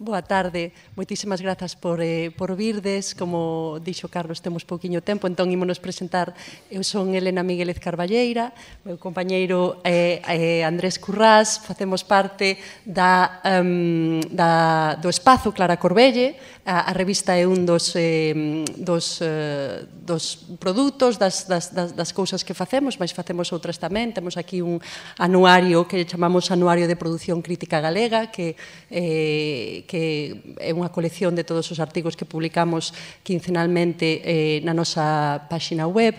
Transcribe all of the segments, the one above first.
Boa tarde, moitísimas grazas por, eh, por virdes, como dixo Carlos, temos pouquiño tempo, entón ímonos presentar, eu son Elena Miguelez Carballeira, meu compañeiro eh, eh, Andrés Currás, facemos parte da, um, da, do espazo Clara Corbelle, a, a revista é un dos, eh, dos, eh, dos produtos, das, das, das, das cousas que facemos, mas facemos outras tamén, temos aquí un anuario que chamamos Anuario de Produción Crítica Galega, que eh, que é unha colección de todos os artigos que publicamos quincenalmente eh, na nosa páxina web.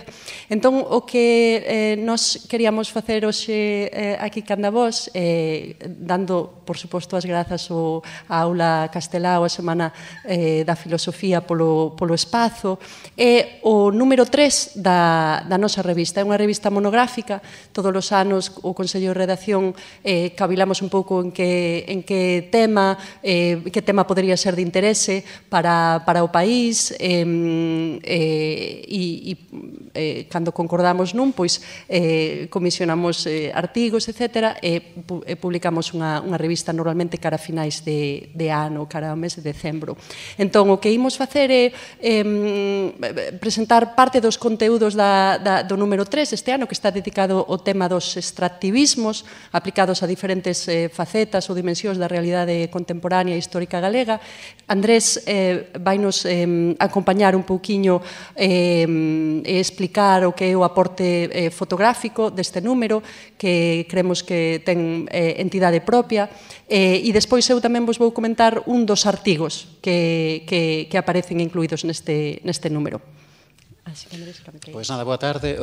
Entón, o que eh, nos queríamos facer hoxe eh, aquí canda vos, eh, dando, por suposto, as grazas ao, a Aula Castelao, a Semana eh, da Filosofía polo, polo Espazo, é o número 3 da, da nosa revista. É unha revista monográfica, todos os anos o Consello de Redacción eh, cavilamos un pouco en que, en que tema, eh, que tema podría ser de interese para, para o país eh, eh, e, e eh, cando concordamos nun, pois eh, comisionamos eh, artigos, etc. e eh, publicamos unha, unha revista normalmente cara a finais de, de ano, cara ao mes de decembro. Entón, o que imos facer é eh, presentar parte dos conteúdos da, da, do número 3 este ano, que está dedicado ao tema dos extractivismos aplicados a diferentes eh, facetas ou dimensións da realidade contemporánea e histórica galega. Andrés eh, vai nos eh, acompañar un pouquiño eh, e explicar o que é o aporte eh, fotográfico deste número, que cremos que ten eh, entidade propia, eh, e despois eu tamén vos vou comentar un dos artigos que, que, que aparecen incluídos neste, neste número. Así ah, que Andrés, Pois nada, boa tarde.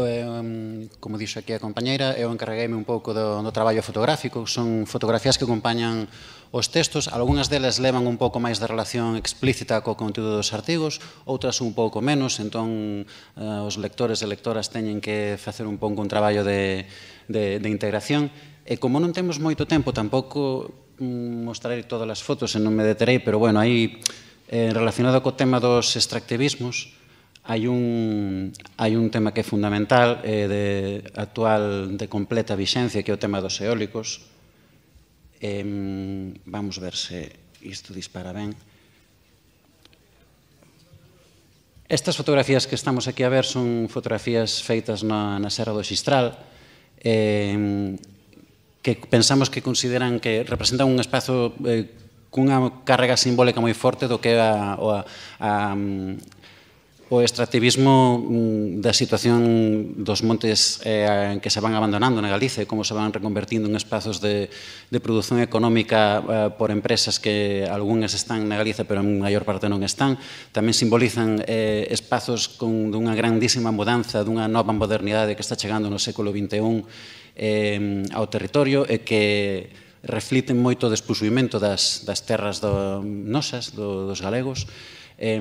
Como dixo aquí a compañeira, eu encarreguei un pouco do, do traballo fotográfico. Son fotografías que acompañan Os textos, algunhas delas levan un pouco máis de relación explícita co contido dos artigos, outras un pouco menos, entón eh, os lectores e lectoras teñen que facer un pouco un traballo de, de, de integración. E como non temos moito tempo, tampouco mm, mostrarei todas as fotos e non me deterei, pero bueno, aí eh, relacionado co tema dos extractivismos, hai un, hai un tema que é fundamental eh, de actual de completa vixencia, que é o tema dos eólicos, Eh, vamos ver se isto dispara ben. Estas fotografías que estamos aquí a ver son fotografías feitas na, na Serra do Xistral eh, que pensamos que consideran que representan un espazo eh, cunha carga simbólica moi forte do que é a, a, a, o extractivismo mm, da situación dos montes eh, que se van abandonando na Galicia e como se van reconvertindo en espazos de, de produción económica eh, por empresas que algúnas están na Galicia pero en maior parte non están tamén simbolizan eh, espazos con dunha grandísima mudanza dunha nova modernidade que está chegando no século XXI eh, ao territorio e que refliten moito o despusuimento das, das terras do, nosas, do, dos galegos Eh,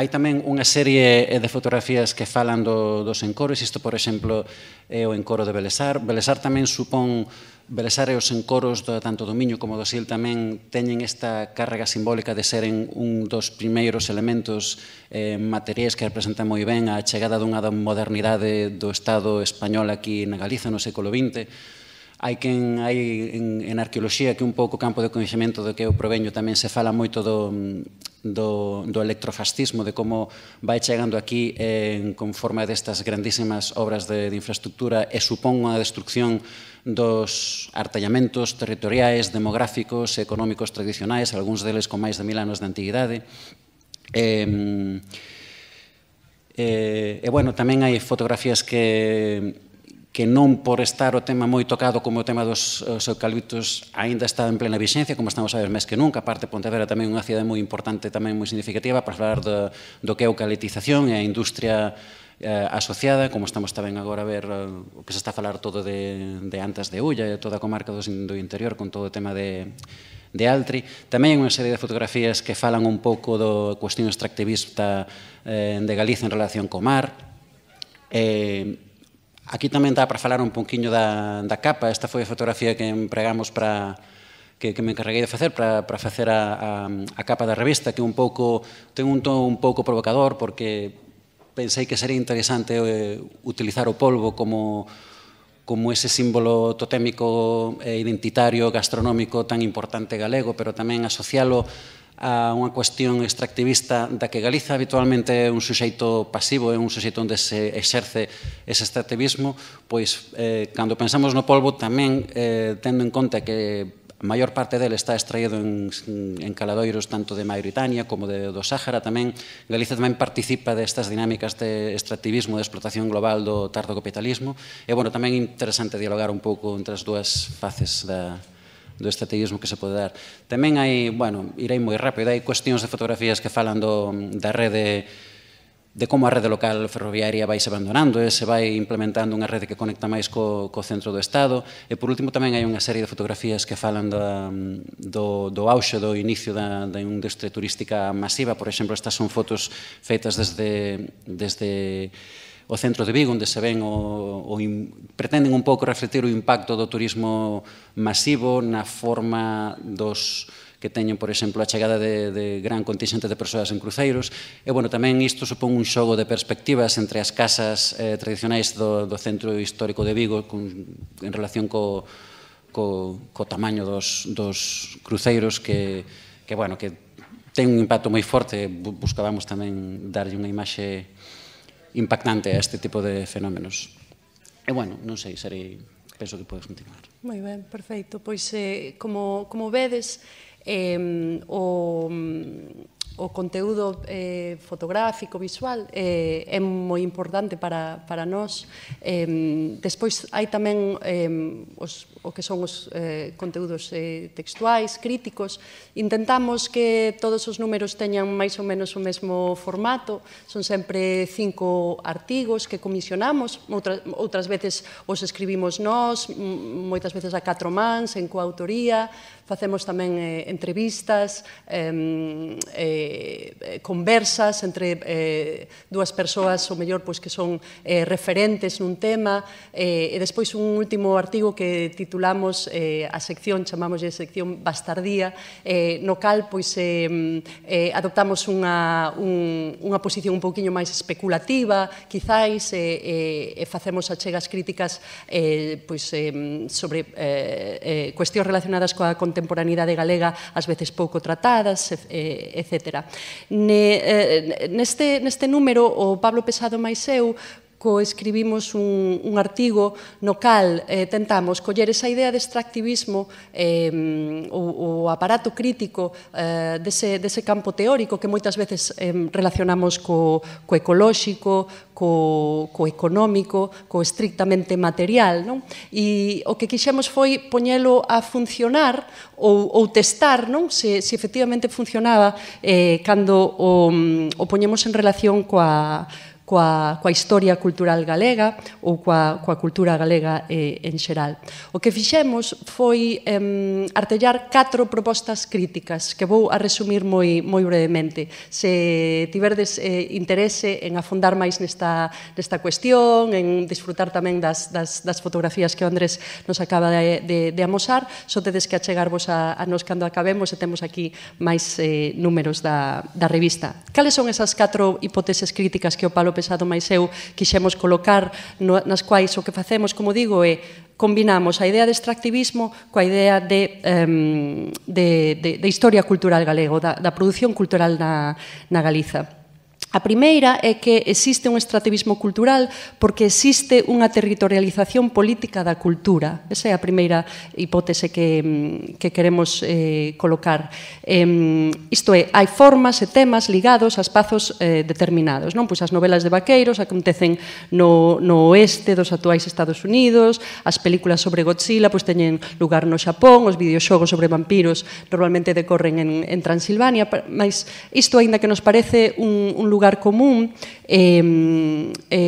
hai tamén unha serie eh, de fotografías que falan do, dos encoros, isto, por exemplo, é o encoro de Belesar. Belesar tamén supón Belesar e os encoros do, tanto do Miño como do Sil tamén teñen esta carga simbólica de seren un dos primeiros elementos eh, materiais que representan moi ben a chegada dunha modernidade do Estado español aquí na Galiza no século XX hai quen hai en, en arqueoloxía que un pouco campo de coñecemento do que eu proveño tamén se fala moito do do, do electrofascismo, de como vai chegando aquí en, con forma destas grandísimas obras de, de infraestructura e supón unha destrucción dos artallamentos territoriais, demográficos, económicos tradicionais, algúns deles con máis de mil anos de antiguidade. E, e, eh, e bueno, tamén hai fotografías que que non por estar o tema moi tocado como o tema dos os eucaliptos aínda está en plena vixencia, como estamos a ver máis que nunca, aparte Pontevedra tamén unha cidade moi importante, tamén moi significativa para falar do, do que é eucaliptización e a industria eh, asociada, como estamos tamén agora a ver eh, o que se está a falar todo de, de Antas de Ulla e toda a comarca do, do interior con todo o tema de, de Altri. Tamén hai unha serie de fotografías que falan un pouco do cuestión extractivista eh, de Galiza en relación co mar. Eh, Aquí tamén dá para falar un pouquiño da, da capa. Esta foi a fotografía que empregamos para que, que me encarreguei de facer para, para facer a, a, a capa da revista, que un pouco ten un ton un pouco provocador porque pensei que sería interesante eh, utilizar o polvo como como ese símbolo totémico e identitario gastronómico tan importante galego, pero tamén asocialo a unha cuestión extractivista da que Galiza habitualmente é un suxeito pasivo, é un suxeito onde se exerce ese extractivismo, pois eh, cando pensamos no polvo tamén eh, tendo en conta que a maior parte dele está extraído en, en caladoiros tanto de Mauritania como de, do Sáhara tamén. Galiza tamén participa destas dinámicas de extractivismo, de explotación global do tardo capitalismo. E, bueno, tamén é interesante dialogar un pouco entre as dúas faces da, do estrategismo que se pode dar. Tamén hai, bueno, irei moi rápido, hai cuestións de fotografías que falan do, da rede de como a rede local ferroviaria vai se abandonando e eh, se vai implementando unha rede que conecta máis co, co centro do Estado. E, por último, tamén hai unha serie de fotografías que falan da, do, do auxe do inicio da, da industria turística masiva. Por exemplo, estas son fotos feitas desde, desde o centro de Vigo, onde se ven o, o in, pretenden un pouco refletir o impacto do turismo masivo na forma dos que teñen, por exemplo, a chegada de, de gran contingente de persoas en cruceiros. E, bueno, tamén isto supón un xogo de perspectivas entre as casas eh, tradicionais do, do centro histórico de Vigo con, en relación co, co, co tamaño dos, dos cruceiros que, que, bueno, que ten un impacto moi forte. Buscábamos tamén darlle unha imaxe impactante a este tipo de fenómenos. E bueno, non sei, serei, penso que podes continuar. Moi ben, perfeito. Pois eh, como, como vedes, eh, o, o conteúdo eh, fotográfico, visual, eh, é moi importante para, para nós. Eh, despois hai tamén eh, os, o que son os eh, conteúdos eh, textuais, críticos. Intentamos que todos os números teñan máis ou menos o mesmo formato. Son sempre cinco artigos que comisionamos. Outras, outras veces os escribimos nós, moitas veces a catro mans, en coautoría. Facemos tamén eh, entrevistas, eh, eh, Eh, eh, conversas entre eh, dúas persoas, ou mellor, pois, que son eh, referentes nun tema, eh, e despois un último artigo que titulamos eh, a sección, chamamos de sección Bastardía, eh, no cal, pois, eh, eh, adoptamos unha, un, unha posición un pouquiño máis especulativa, quizáis, eh, eh, facemos achegas críticas eh, pois, eh, sobre eh, eh, cuestións relacionadas coa contemporaneidade galega, ás veces pouco tratadas, eh, Ne, eh, neste, neste número, o Pablo Pesado máis eu coescribimos un, un artigo no cal eh, tentamos coller esa idea de extractivismo eh, o, o aparato crítico eh, dese, dese campo teórico que moitas veces eh, relacionamos co, co ecolóxico, co, co económico, co estrictamente material. Non? E o que quixemos foi poñelo a funcionar ou, ou testar non? Se, se efectivamente funcionaba eh, cando o, o poñemos en relación coa, coa, coa historia cultural galega ou coa, coa cultura galega eh, en xeral. O que fixemos foi eh, artellar catro propostas críticas que vou a resumir moi, moi brevemente. Se tiverdes eh, interese en afondar máis nesta, nesta cuestión, en disfrutar tamén das, das, das fotografías que o Andrés nos acaba de, de, de amosar, só tedes que achegarvos a, a nos cando acabemos e temos aquí máis eh, números da, da revista. Cales son esas catro hipóteses críticas que o Palo pesado máis eu quixemos colocar no, nas quais o que facemos, como digo, é combinamos a idea de extractivismo coa idea de, um, de, de, de historia cultural galego, da, da produción cultural na, na Galiza. A primeira é que existe un extractivismo cultural porque existe unha territorialización política da cultura. Esa é a primeira hipótese que, mm, que queremos eh, colocar. Eh, isto é, hai formas e temas ligados a espazos eh, determinados. Non? Pois as novelas de vaqueiros acontecen no, no oeste dos actuais Estados Unidos, as películas sobre Godzilla pois teñen lugar no Xapón, os videoxogos sobre vampiros normalmente decorren en, en Transilvania, mas isto aínda que nos parece un, un lugar lugar común eh, eh,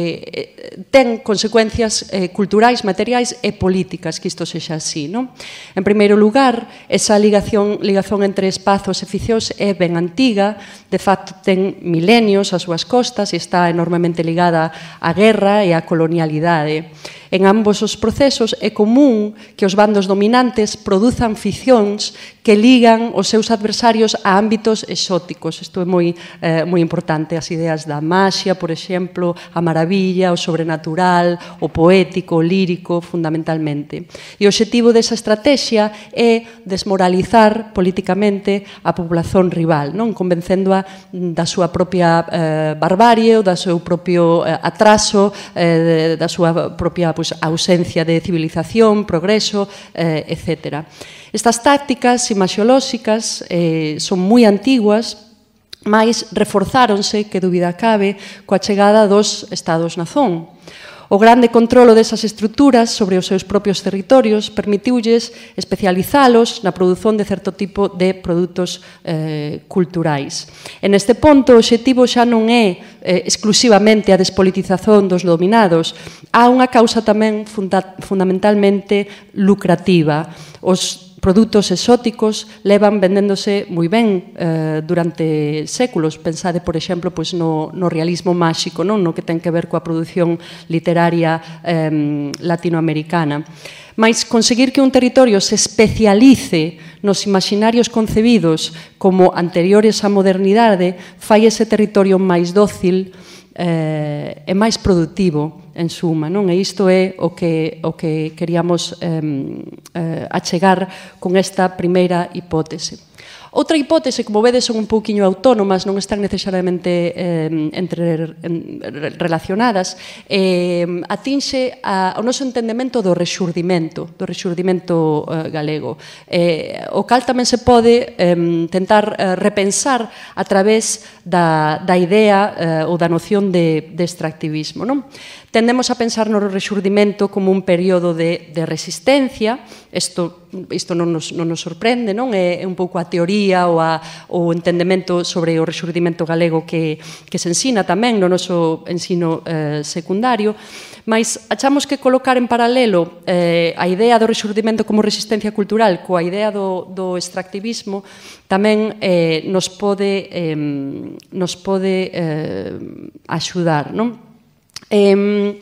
ten consecuencias eh, culturais, materiais e políticas que isto sexa así. Non? En primeiro lugar, esa ligación, ligación entre espazos e ficios é ben antiga, de facto ten milenios as súas costas e está enormemente ligada á guerra e á colonialidade. En ambos os procesos é común que os bandos dominantes produzan ficcións que ligan os seus adversarios a ámbitos exóticos. Isto é moi, eh, moi importante, as ideas da máxia, por exemplo, a maravilla, o sobrenatural, o poético, o lírico, fundamentalmente. E o objetivo desa estrategia é desmoralizar políticamente a población rival, non convencéndoa da súa propia eh, barbarie ou da seu propio eh, atraso, eh, da súa propia pues, ausencia de civilización, progreso, eh, etc. Estas tácticas imaxiolóxicas eh, son moi antiguas, máis reforzáronse, que dúbida cabe, coa chegada dos estados-nazón. O grande controlo desas estruturas sobre os seus propios territorios permitiulles especializalos na produción de certo tipo de produtos eh, culturais. En este ponto, o objetivo xa non é eh, exclusivamente a despolitización dos dominados, há unha causa tamén funda fundamentalmente lucrativa. Os produtos exóticos levan vendéndose moi ben eh, durante séculos. Pensade, por exemplo, pois no, no realismo máxico, non? no que ten que ver coa produción literaria eh, latinoamericana. Mais conseguir que un territorio se especialice nos imaginarios concebidos como anteriores á modernidade fai ese territorio máis dócil eh, e máis productivo en suma, non? E isto é o que o que queríamos eh, eh achegar con esta primeira hipótese. Outra hipótese, como vedes, son un pouquiño autónomas, non están necesariamente eh, entre, en, relacionadas, eh, atinxe a, ao noso entendemento do rexurdimento, do rexurdimento eh, galego, eh, o cal tamén se pode eh, tentar eh, repensar a través da, da idea eh, ou da noción de, de extractivismo. Non? Tendemos a pensar no rexurdimento como un período de, de resistencia, isto, isto non, nos, non nos sorprende, non é, un pouco a teoría ou a, o entendemento sobre o rexurdimento galego que, que se ensina tamén no noso ensino eh, secundario, mas achamos que colocar en paralelo eh, a idea do rexurdimento como resistencia cultural coa idea do, do extractivismo tamén eh, nos pode, eh, nos pode eh, axudar, non? Eh,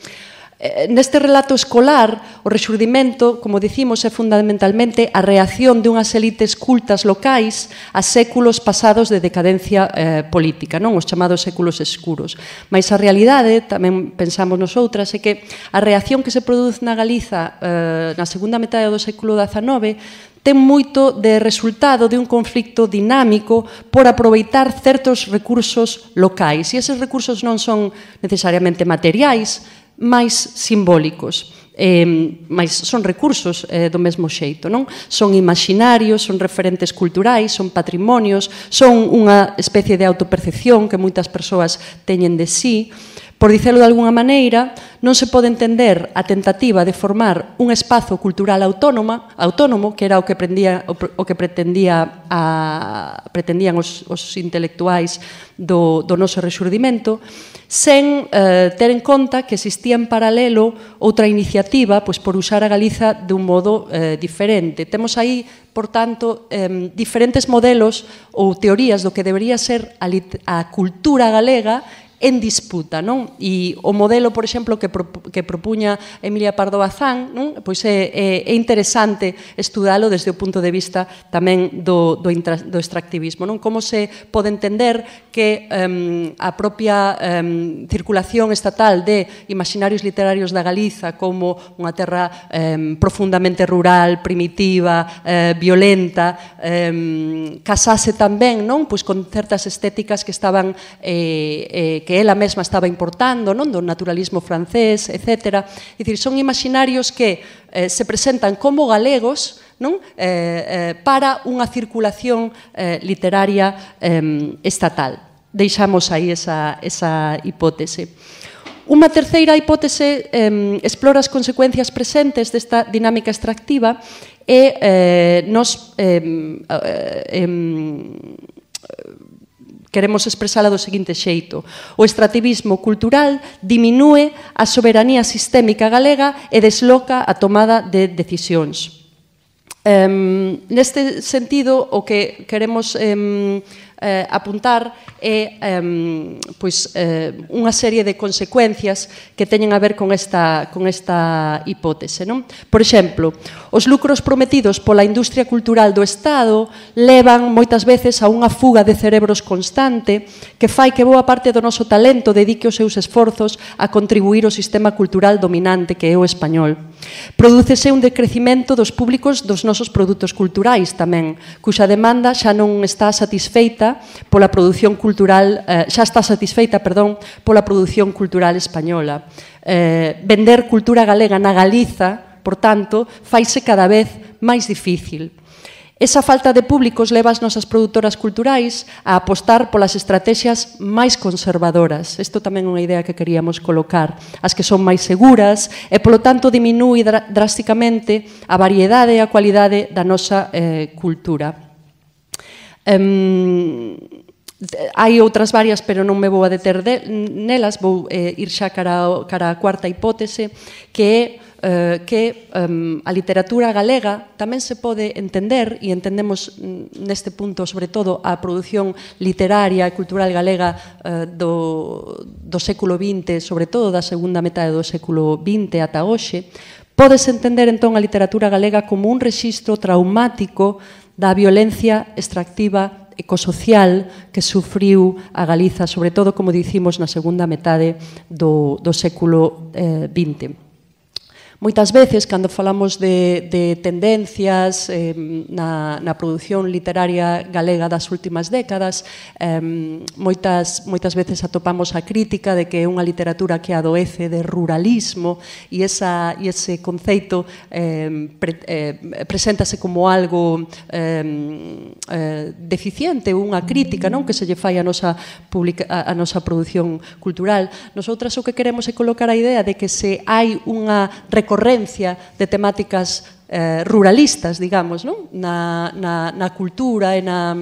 Neste relato escolar, o rexurdimento, como dicimos, é fundamentalmente a reacción dunhas elites cultas locais a séculos pasados de decadencia eh, política, non os chamados séculos escuros. Mais a realidade, tamén pensamos outras, é que a reacción que se produz na Galiza eh, na segunda metade do século XIX ten moito de resultado de un conflicto dinámico por aproveitar certos recursos locais. E eses recursos non son necesariamente materiais, máis simbólicos. Eh, mas son recursos eh, do mesmo xeito, non? Son imaxinarios, son referentes culturais, son patrimonios, son unha especie de autopercepción que moitas persoas teñen de sí, si, Por dicelo de algunha maneira, non se pode entender a tentativa de formar un espazo cultural autónoma, autónomo, que era o que prendía o que pretendía a pretendían os os intelectuais do do noso resurdimento, sen eh, ter en conta que existía en paralelo outra iniciativa pois por usar a Galiza de un modo eh, diferente. Temos aí, por tanto, eh, diferentes modelos ou teorías do que debería ser a, a cultura galega en disputa, non? E o modelo, por exemplo, que, pro, que propuña Emilia Pardo Bazán, non? Pois é, é, é interesante estudalo desde o punto de vista tamén do, do, intra, do extractivismo, non? Como se pode entender que um, a propia um, circulación estatal de imaginarios literarios da Galiza como unha terra um, profundamente rural, primitiva, eh, violenta, eh, casase tamén non pois con certas estéticas que estaban eh, eh, que ela mesma estaba importando, non do naturalismo francés, etc. Dicir, son imaginarios que eh, se presentan como galegos non eh, eh, para unha circulación eh, literaria eh, estatal. Deixamos aí esa, esa hipótese. Unha terceira hipótese eh, explora as consecuencias presentes desta dinámica extractiva e eh, nos eh, eh, eh, queremos expresala do seguinte xeito. O extractivismo cultural diminúe a soberanía sistémica galega e desloca a tomada de decisións. Um, neste sentido, o que queremos um, eh, apuntar é eh, pois, eh, unha serie de consecuencias que teñen a ver con esta, con esta hipótese. Non? Por exemplo, os lucros prometidos pola industria cultural do Estado levan moitas veces a unha fuga de cerebros constante que fai que boa parte do noso talento dedique os seus esforzos a contribuir ao sistema cultural dominante que é o español. Prodúcese un decrecimento dos públicos dos nosos produtos culturais tamén, cuxa demanda xa non está satisfeita pola produción cultural, eh, xa está satisfeita, perdón, pola produción cultural española. Eh, vender cultura galega na Galiza, por tanto, faise cada vez máis difícil. Esa falta de públicos leva as nosas produtoras culturais a apostar polas estrategias máis conservadoras. Isto tamén é unha idea que queríamos colocar. As que son máis seguras e, polo tanto, diminúi drásticamente a variedade e a cualidade da nosa eh, cultura. Um, hai outras varias, pero non me vou a deter de, nelas, vou eh, ir xa cara, cara a cuarta hipótese, que é Eh, que a literatura galega tamén se pode entender e entendemos mm, neste punto sobre todo a produción literaria e cultural galega eh, do, do século XX, sobre todo da segunda metade do século XX ata hoxe, Podes entender entón a literatura galega como un rexistro traumático da violencia extractiva ecosocial que sufriu a Galiza, sobre todo, como dicimos, na segunda metade do, do século eh, Moitas veces, cando falamos de, de tendencias eh, na, na produción literaria galega das últimas décadas, eh, moitas, moitas veces atopamos a crítica de que é unha literatura que adoece de ruralismo e, esa, e ese conceito eh, pre, eh, preséntase como algo eh, eh, deficiente, unha crítica non que se lle fai a nosa, publica, a, a nosa produción cultural. Nosotras o que queremos é colocar a idea de que se hai unha recuperación recorrencia de temáticas eh, ruralistas, digamos, non? Na, na, na cultura e na,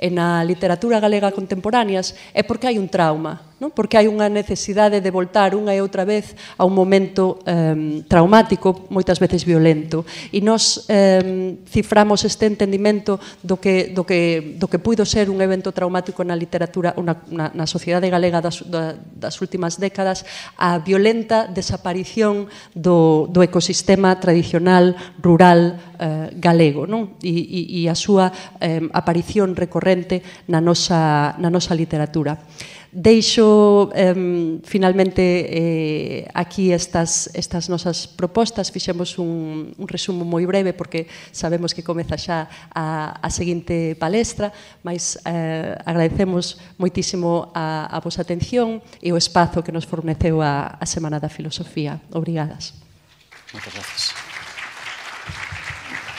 e na literatura galega contemporáneas, é porque hai un trauma, non? porque hai unha necesidade de voltar unha e outra vez a un momento eh, traumático, moitas veces violento. E nós eh, ciframos este entendimento do que, do, que, do que puido ser un evento traumático na literatura, una, na, na sociedade galega das, das últimas décadas, a violenta desaparición do, do ecosistema tradicional rural eh, galego non? E, e, e a súa eh, aparición recorrente na nosa, na nosa literatura. Deixo eh, finalmente eh, aquí estas, estas nosas propostas, fixemos un, un resumo moi breve porque sabemos que comeza xa a, a seguinte palestra, mas eh, agradecemos moitísimo a, a vosa atención e o espazo que nos forneceu a, a Semana da Filosofía. Obrigadas. Moitas gracias.